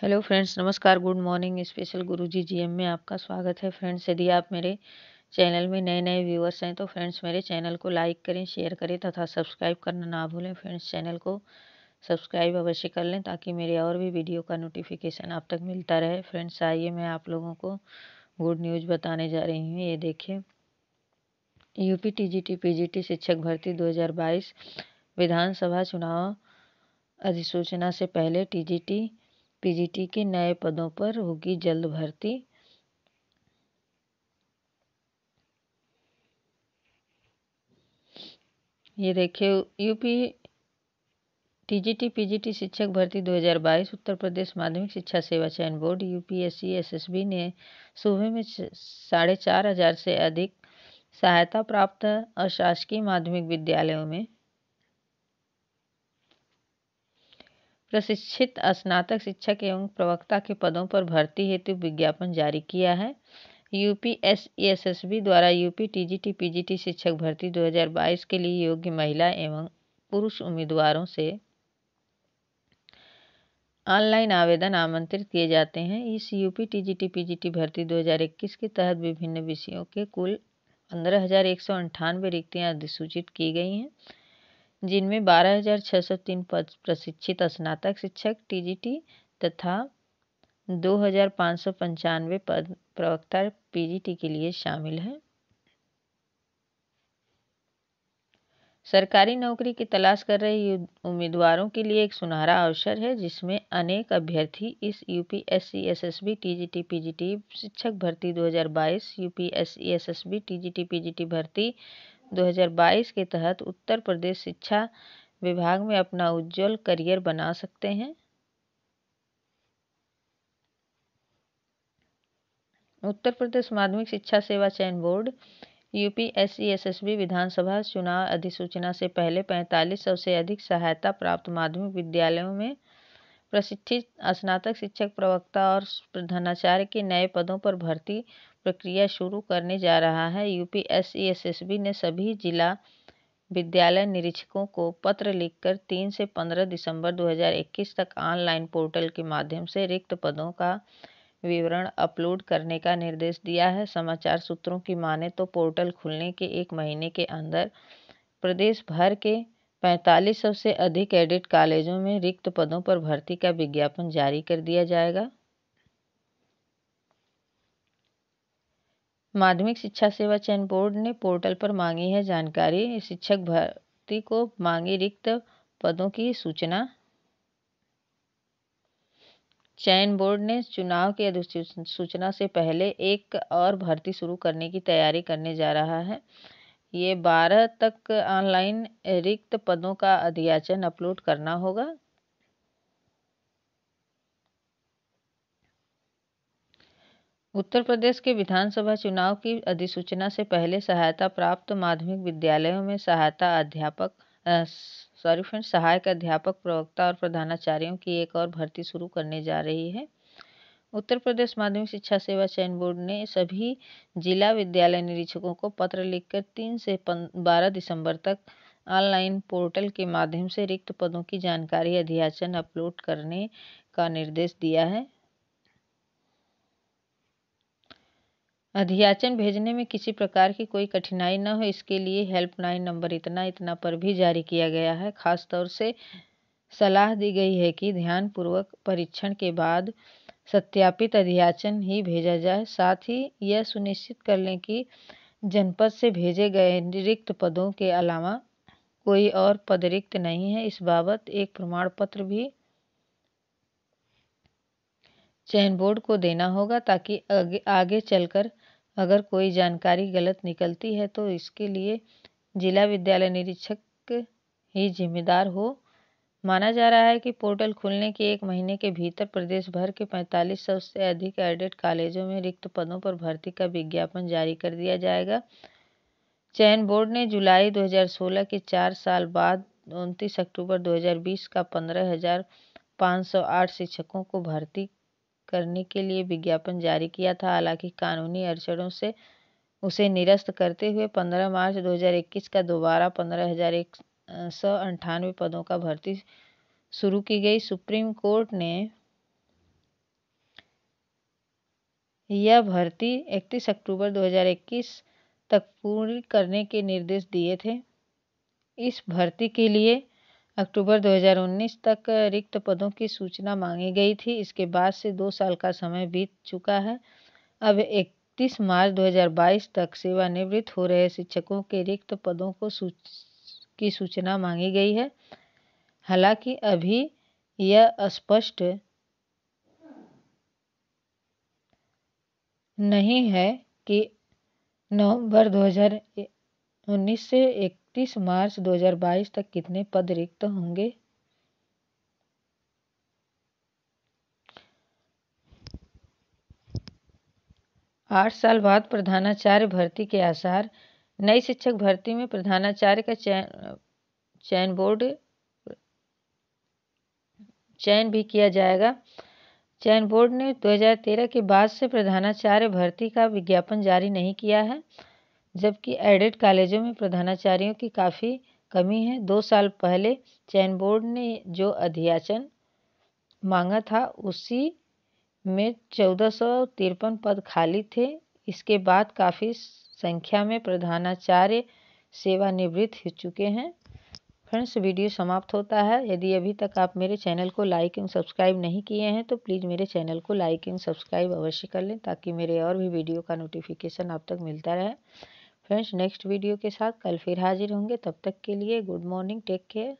hello friends नमस्कार good morning special Guruji GM में आपका स्वागत है फ्रेंड्स यदि आप मेरे चैनल में नए नए व्यूअर्स हैं तो फ्रेंड्स मेरे चैनल को लाइक करें शेयर करें तथा सब्सक्राइब करना ना भूलें फ्रेंड्स चैनल को सब्सक्राइब अवश्य कर लें ताकि मेरे और भी वीडियो का नोटिफिकेशन आप तक मिलता रहे फ्रेंड्स आइए मैं आप लोगों को गुड न्यूज़ बताने जा रही हूँ ये देखिए यूपी टीजीटी टी शिक्षक भर्ती बाईस विधानसभा चुनाव अधिसूचना से पहले टीजीटी पीजीटी के नए पदों पर होगी जल्द भर्ती ये देखिए यूपी टीजीटी पीजीटी शिक्षक भर्ती 2022 उत्तर प्रदेश माध्यमिक शिक्षा सेवा चयन बोर्ड यूपीएससी एसएसबी ने सूबे में साढ़े चार हजार से अधिक सहायता प्राप्त अशासकीय माध्यमिक विद्यालयों में प्रशिक्षित स्नातक शिक्षक एवं प्रवक्ता के पदों पर भर्ती हेतु विज्ञापन जारी किया है यूपीएसएसएसबी एस द्वारा यूपी टीजीटी पीजीटी शिक्षक भर्ती 2022 के लिए योग्य महिला एवं पुरुष उम्मीदवारों से ऑनलाइन आवेदन आमंत्रित किए जाते हैं इस यूपी टीजीटी पीजीटी भर्ती 2021 के तहत विभिन्न विषयों के कुल पंद्रह हजार एक सौ अंठानवे रिक्तियाँ अधिसूचित की गई हैं जिनमें बारह हज़ार सौ तीन प्रशिक्षित स्नातक शिक्षक टीजीटी तथा दो हज़ार सौ पंचानवे पद प्रवक्ता पीजीटी के लिए शामिल हैं सरकारी नौकरी की तलाश कर रहे उम्मीदवारों के लिए एक सुनहरा अवसर है जिसमें अनेक अभ्यर्थी इस यूपीएससी एसएसबी टीजीटी पीजीटी शिक्षक भर्ती 2022 यूपीएससी एसएसबी टीजीटी पीजीटी भर्ती 2022 के तहत उत्तर प्रदेश शिक्षा विभाग में अपना उज्जवल करियर बना सकते हैं उत्तर प्रदेश माध्यमिक शिक्षा सेवा चयन बोर्ड यूपीएससी एसएसबी विधानसभा चुनाव अधिसूचना से पहले पैंतालीस सौ से अधिक सहायता प्राप्त माध्यमिक विद्यालयों में प्रशिक्षित स्नातक शिक्षक प्रवक्ता और प्रधानाचार्य के नए पदों पर भर्ती प्रक्रिया शुरू करने जा रहा है यूपीएससी एसएसबी ने सभी जिला विद्यालय निरीक्षकों को पत्र लिखकर तीन से पंद्रह दिसंबर 2021 तक ऑनलाइन पोर्टल के माध्यम से रिक्त पदों का विवरण अपलोड करने का निर्देश दिया है समाचार सूत्रों की माने तो पोर्टल खुलने के एक महीने के अंदर प्रदेश भर के पैंतालीस सौ से अधिक एडिट कॉलेजों में रिक्त पदों पर भर्ती का विज्ञापन जारी कर दिया जाएगा माध्यमिक शिक्षा सेवा चयन बोर्ड ने पोर्टल पर मांगी है जानकारी शिक्षक भर्ती को मांगी रिक्त पदों की सूचना चयन बोर्ड ने चुनाव की अधिसूचना से पहले एक और भर्ती शुरू करने की तैयारी करने जा रहा है ये बारह तक ऑनलाइन रिक्त पदों का अध्याचन अपलोड करना होगा उत्तर प्रदेश के विधानसभा चुनाव की अधिसूचना से पहले सहायता प्राप्त माध्यमिक विद्यालयों में सहायता अध्यापक सॉरी फ्रेंड सहायक अध्यापक प्रवक्ता और प्रधानाचार्यों की एक और भर्ती शुरू करने जा रही है उत्तर प्रदेश माध्यमिक शिक्षा सेवा चयन बोर्ड ने सभी जिला विद्यालय निरीक्षकों को पत्र लिखकर तीन से बारह दिसंबर तक ऑनलाइन पोर्टल के माध्यम से रिक्त पदों की जानकारी अध्याचन अपलोड करने का निर्देश दिया है अध्याचन भेजने में किसी प्रकार की कोई कठिनाई न हो इसके लिए हेल्पलाइन नंबर इतना इतना पर भी जारी किया गया है खासतौर से सलाह दी गई है कि ध्यानपूर्वक परीक्षण के बाद सत्यापित अध्याचन ही भेजा जाए साथ ही यह सुनिश्चित कर लें कि जनपद से भेजे गए रिक्त पदों के अलावा कोई और पद रिक्त नहीं है इस बाबत एक प्रमाण पत्र भी चयन बोर्ड को देना होगा ताकि आगे, आगे चलकर अगर कोई जानकारी गलत निकलती है तो इसके लिए जिला विद्यालय निरीक्षक ही जिम्मेदार हो माना जा रहा है कि पोर्टल खुलने के एक महीने के भीतर प्रदेश भर के पैंतालीस सौ से अधिक एडेड कॉलेजों में रिक्त पदों पर भर्ती का विज्ञापन जारी कर दिया जाएगा चयन बोर्ड ने जुलाई 2016 के चार साल बाद उनतीस अक्टूबर 2020 का पंद्रह हजार पाँच सौ आठ शिक्षकों को भर्ती करने के लिए विज्ञापन जारी किया था हालांकि कानूनी अड़चनों से उसे निरस्त करते हुए 15 मार्च 2021 का दोबारा पंद्रह हजार एक सौ अंठानवे पदों का भर्ती शुरू की गई सुप्रीम कोर्ट ने यह भर्ती इकतीस अक्टूबर 2021 तक पूरी करने के निर्देश दिए थे इस भर्ती के लिए अक्टूबर 2019 तक रिक्त पदों की सूचना मांगी गई थी इसके बाद से दो साल का समय बीत चुका है अब 31 मार्च 2022 तक सेवानिवृत्त हो रहे शिक्षकों के रिक्त पदों को सूच की सूचना मांगी गई है हालांकि अभी यह स्पष्ट नहीं है कि नवंबर 2019 से 31 मार्च 2022 तक कितने पद रिक्त होंगे आठ साल बाद प्रधानाचार्य भर्ती के आसार नई शिक्षक भर्ती में प्रधानाचार्य का चयन चयन बोर्ड चयन भी किया जाएगा चयन बोर्ड ने 2013 के बाद से प्रधानाचार्य भर्ती का विज्ञापन जारी नहीं किया है जबकि एडेड कॉलेजों में प्रधानाचार्यों की काफ़ी कमी है दो साल पहले चयन बोर्ड ने जो अध्याचन मांगा था उसी में चौदह सौ तिरपन पद खाली थे इसके बाद काफ़ी संख्या में प्रधानाचार्य सेवानिवृत्त हो चुके हैं फ्रेंड्स वीडियो समाप्त होता है यदि अभी तक आप मेरे चैनल को लाइक एंड सब्सक्राइब नहीं किए हैं तो प्लीज़ मेरे चैनल को लाइक एंड सब्सक्राइब अवश्य कर लें ताकि मेरे और भी वीडियो का नोटिफिकेशन आप तक मिलता रहे फ्रेंड्स नेक्स्ट वीडियो के साथ कल फिर हाजिर होंगे तब तक के लिए गुड मॉर्निंग टेक केयर